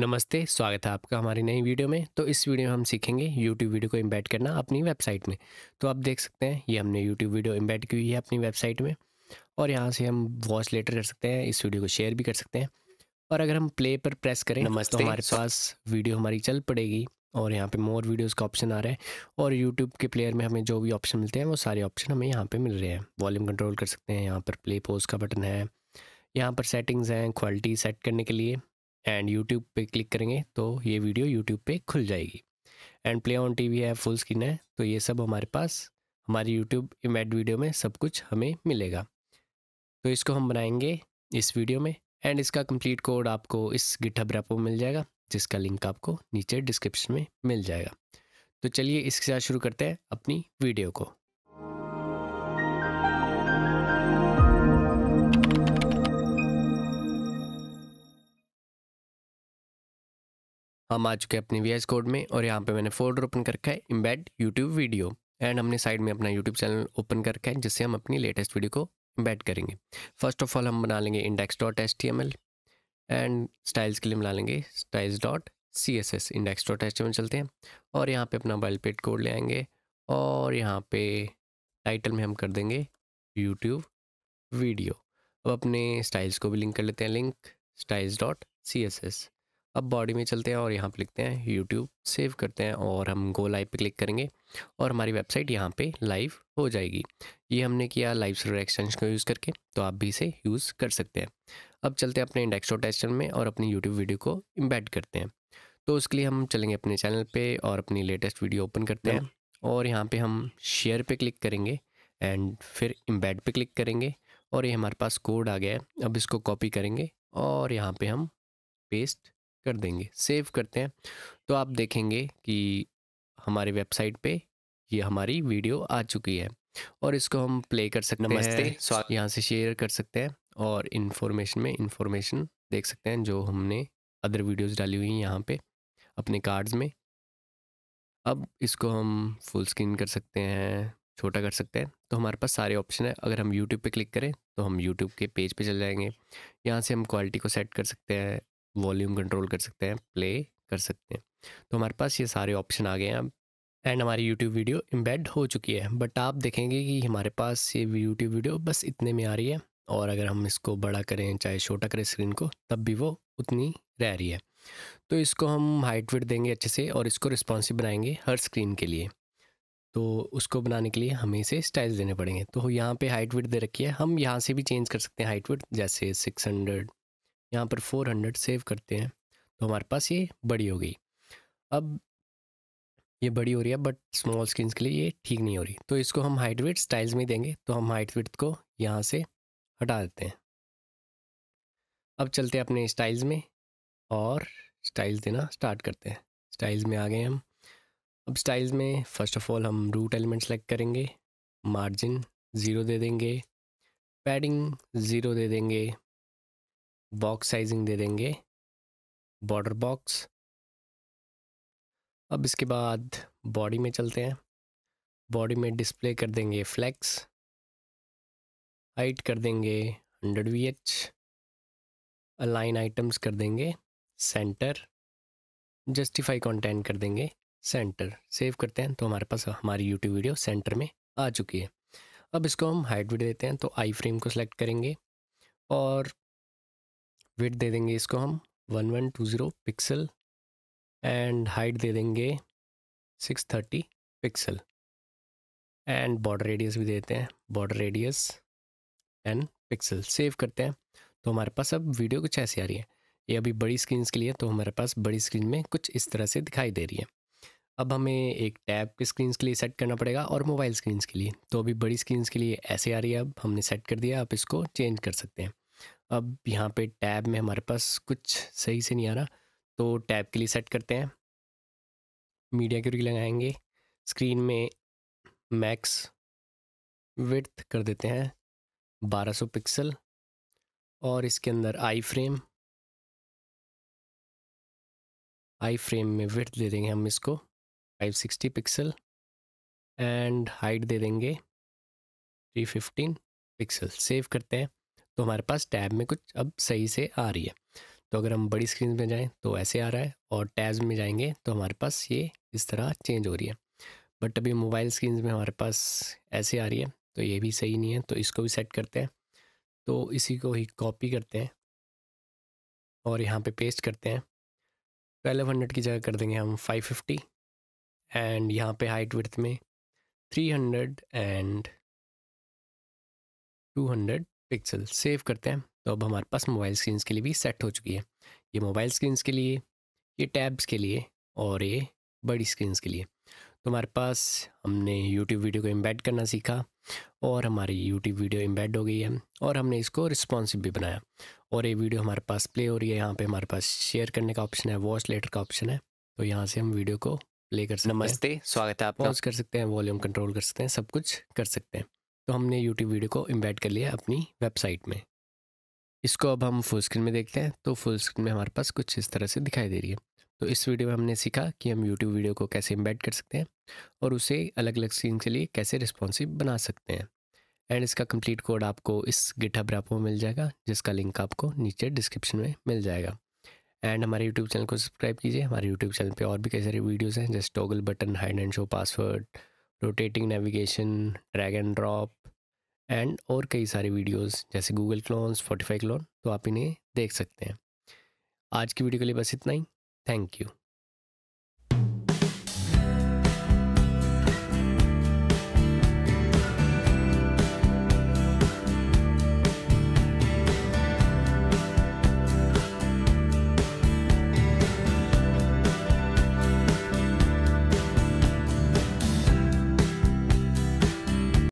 नमस्ते स्वागत है आपका हमारी नई वीडियो में तो इस वीडियो में हम सीखेंगे यूट्यूब वीडियो को इम्बैट करना अपनी वेबसाइट में तो आप देख सकते हैं ये हमने यूट्यूब वीडियो इम्बैट की हुई है अपनी वेबसाइट में और यहाँ से हम वॉच लेटर कर सकते हैं इस वीडियो को शेयर भी कर सकते हैं और अगर हम प्ले पर प्रेस करें तो नमस्ते तो हमारे पास वीडियो हमारी चल पड़ेगी और यहाँ पर मोर वीडियोज़ का ऑप्शन आ रहा है और यूट्यूब के प्लेयर में हमें जो भी ऑप्शन मिलते हैं वो सारे ऑप्शन हमें यहाँ पर मिल रहे हैं वॉल्यूम कंट्रोल कर सकते हैं यहाँ पर प्ले पोज का बटन है यहाँ पर सेटिंग्स हैं क्वालिटी सेट करने के लिए एंड यूट्यूब पे क्लिक करेंगे तो ये वीडियो यूट्यूब पे खुल जाएगी एंड प्ले ऑन टीवी है फुल स्क्रीन है तो ये सब हमारे पास हमारी यूट्यूब इमेड वीडियो में सब कुछ हमें मिलेगा तो इसको हम बनाएंगे इस वीडियो में एंड इसका कंप्लीट कोड आपको इस गिटहब रेपो मिल जाएगा जिसका लिंक आपको नीचे डिस्क्रिप्शन में मिल जाएगा तो चलिए इसके साथ शुरू करते हैं अपनी वीडियो को हम आ चुके हैं अपने वी कोड में और यहाँ पे मैंने फोल्डर ओपन कर रखा है इम्बेड यूट्यूब वीडियो एंड हमने साइड में अपना यूट्यूब चैनल ओपन कर रखा है जिससे हम अपनी लेटेस्ट वीडियो को इम्बेड करेंगे फर्स्ट ऑफ ऑल हम बना लेंगे index dot H T M L and styles के लिए बना लेंगे styles dot C S S index dot H T M L चलते हैं और यहाँ पर अपना वाइल पेड कोड ले आएंगे और यहाँ पर टाइटल में हम कर देंगे यूट्यूब वीडियो अब अपने स्टाइल्स को भी लिंक कर लेते हैं link styles dot C S S अब बॉडी में चलते हैं और यहाँ पर लिखते हैं यूट्यूब सेव करते हैं और हम गो लाइव पर क्लिक करेंगे और हमारी वेबसाइट यहाँ पर लाइव हो जाएगी ये हमने किया लाइव सर्वर एक्सटेंशन को यूज़ करके तो आप भी इसे यूज़ कर सकते हैं अब चलते हैं अपने इंडेक्स टेस्टर में और अपनी यूट्यूब वीडियो को इम्बेड करते हैं तो उसके लिए हम चलेंगे अपने चैनल पर और अपनी लेटेस्ट वीडियो ओपन करते हैं और यहाँ पर हम शेयर पर क्लिक करेंगे एंड फिर इम्बेड पे क्लिक करेंगे और ये हमारे पास कोड आ गया है अब इसको कॉपी करेंगे और यहाँ पे हम पेस्ट कर देंगे सेव करते हैं तो आप देखेंगे कि हमारी वेबसाइट पे ये हमारी वीडियो आ चुकी है और इसको हम प्ले कर सकते नमस्ते, हैं नमस्ते यहाँ से शेयर कर सकते हैं और इन्फॉर्मेशन में इन्फॉर्मेशन देख सकते हैं जो हमने अदर वीडियोस डाली हुई हैं यहाँ पे अपने कार्ड्स में अब इसको हम फुल स्क्रीन कर सकते हैं छोटा कर सकते हैं तो हमारे पास सारे ऑप्शन है अगर हम यूट्यूब पे क्लिक करें तो हम यूट्यूब के पेज पे चल जाएंगे यहाँ से हम क्वालिटी को सेट कर सकते हैं वॉल्यूम कंट्रोल कर सकते हैं प्ले कर सकते हैं तो हमारे पास ये सारे ऑप्शन आ गए हैं एंड हमारी यूट्यूब वीडियो इम्बेड हो चुकी है बट आप देखेंगे कि हमारे पास ये यूट्यूब वीडियो बस इतने में आ रही है और अगर हम इसको बड़ा करें चाहे छोटा करें स्क्रीन को तब भी वो उतनी रह रही है तो इसको हम हाइट वेट देंगे अच्छे से और इसको रिस्पॉन्सिव बनाएंगे हर स्क्रीन के लिए तो उसको बनाने के लिए हमें इसे स्टाइल्स देने पड़ेंगे तो यहाँ पे हाइट वेट दे रखी है हम यहाँ से भी चेंज कर सकते हैं हाइट वेट जैसे 600 यहाँ पर फोर हंड्रेड सेव करते हैं तो हमारे पास ये बड़ी हो गई अब ये बड़ी हो रही है बट स्मॉल स्क्रीन के लिए ये ठीक नहीं हो रही तो इसको हम हाइट वेट स्टाइल्स में देंगे तो हम हाइट वेट को यहाँ से हटा देते हैं अब चलते हैं अपने स्टाइल्स में और स्टाइल्स देना स्टार्ट करते हैं स्टाइल्स में आ गए हम अब स्टाइल्स में फ़र्स्ट ऑफ ऑल हम रूट एलिमेंट सेलेक्ट करेंगे मार्जिन ज़ीरो दे देंगे पैडिंग ज़ीरो दे देंगे बॉक्स साइजिंग दे देंगे बॉर्डर बॉक्स अब इसके बाद बॉडी में चलते हैं बॉडी में डिस्प्ले कर देंगे फ्लैक्स हाइट कर देंगे 100 वी एच अलाइन आइटम्स कर देंगे सेंटर जस्टिफाई कंटेंट कर देंगे सेंटर सेव करते हैं तो हमारे पास हमारी यूट्यूब वीडियो सेंटर में आ चुकी है अब इसको हम हाइट भी देते हैं तो आई फ्रेम को सिलेक्ट करेंगे और विथ दे देंगे इसको हम one one two zero pixel and height दे देंगे six thirty pixel and border radius भी देते हैं border radius and pixel save करते हैं तो हमारे पास अब वीडियो कुछ ऐसी आ रही है ये अभी बड़ी स्क्रीन के लिए तो हमारे पास बड़ी स्क्रीन में कुछ इस तरह से दिखाई दे रही है अब हमें एक टैब के स्क्रीन के लिए सेट करना पड़ेगा और मोबाइल स्क्रीन के लिए तो अभी बड़ी स्क्रीन के लिए ऐसे आ रही है अब हमने सेट कर दिया आप इसको चेंज कर सकते हैं अब यहाँ पे टैब में हमारे पास कुछ सही से नहीं आ रहा तो टैब के लिए सेट करते हैं मीडिया क्यूरी लगाएंगे स्क्रीन में मैक्स विथ कर देते हैं 1200 पिक्सल और इसके अंदर आई फ्रेम आई फ्रेम में विथ दे देंगे हम इसको 560 पिक्सल एंड हाइट दे देंगे 315 पिक्सल सेव करते हैं तो हमारे पास टैब में कुछ अब सही से आ रही है तो अगर हम बड़ी स्क्रीन में जाएँ तो ऐसे आ रहा है और टैब में जाएंगे तो हमारे पास ये इस तरह चेंज हो रही है बट अभी मोबाइल स्क्रीन में हमारे पास ऐसे आ रही है तो ये भी सही नहीं है तो इसको भी सेट करते हैं तो इसी को ही कॉपी करते हैं और यहाँ पे पेस्ट करते हैं ट्वेल्व हंड्रेड की जगह कर देंगे हम फाइव फिफ्टी एंड यहाँ पे हाइट वर्थ में three hundred and two hundred pixel save करते हैं तो अब हमारे पास मोबाइल स्क्रीन के लिए भी सेट हो चुकी है ये मोबाइल स्क्रीन के लिए ये टैब्स के लिए और ये बड़ी स्क्रीन के लिए तो हमारे पास हमने यूट्यूब वीडियो को एम्बेड करना सीखा और हमारी यूट्यूब वीडियो एम्बेड हो गई है और हमने इसको रिस्पॉन्सिव भी बनाया और ये वीडियो हमारे पास प्ले हो रही है यहाँ पे हमारे पास शेयर करने का ऑप्शन है वॉच लेटर का ऑप्शन है तो यहाँ से हम वीडियो को प्ले कर सकते नमस्ते स्वागत है आप पॉज कर सकते हैं वॉल्यूम कंट्रोल कर सकते हैं सब कुछ कर सकते हैं तो हमने यूट्यूब वीडियो को इम्बेड कर लिया अपनी वेबसाइट में इसको अब हम फुल स्क्रीन में देखते हैं तो फुल स्क्रीन में हमारे पास कुछ इस तरह से दिखाई दे रही है तो इस वीडियो में हमने सीखा कि हम यूट्यूब वीडियो को कैसे इम्बेड कर सकते हैं और उसे अलग अलग सीन के लिए कैसे रिस्पॉन्सिव बना सकते हैं एंड इसका कम्प्लीट कोड आपको इस गिठा ब्रापो में मिल जाएगा जिसका लिंक आपको नीचे डिस्क्रिप्शन में मिल जाएगा एंड हमारे यूट्यूब चैनल को सब्सक्राइब कीजिए हमारे यूट्यूब चैनल पे और भी कई सारे वीडियोज़ हैं जैसे toggle button hide and show password rotating navigation drag and drop and और कई सारे वीडियोस जैसे गूगल क्लोन स्पॉटिफाई क्लोन तो आप इन्हें देख सकते हैं आज की वीडियो के लिए बस इतना ही थैंक यू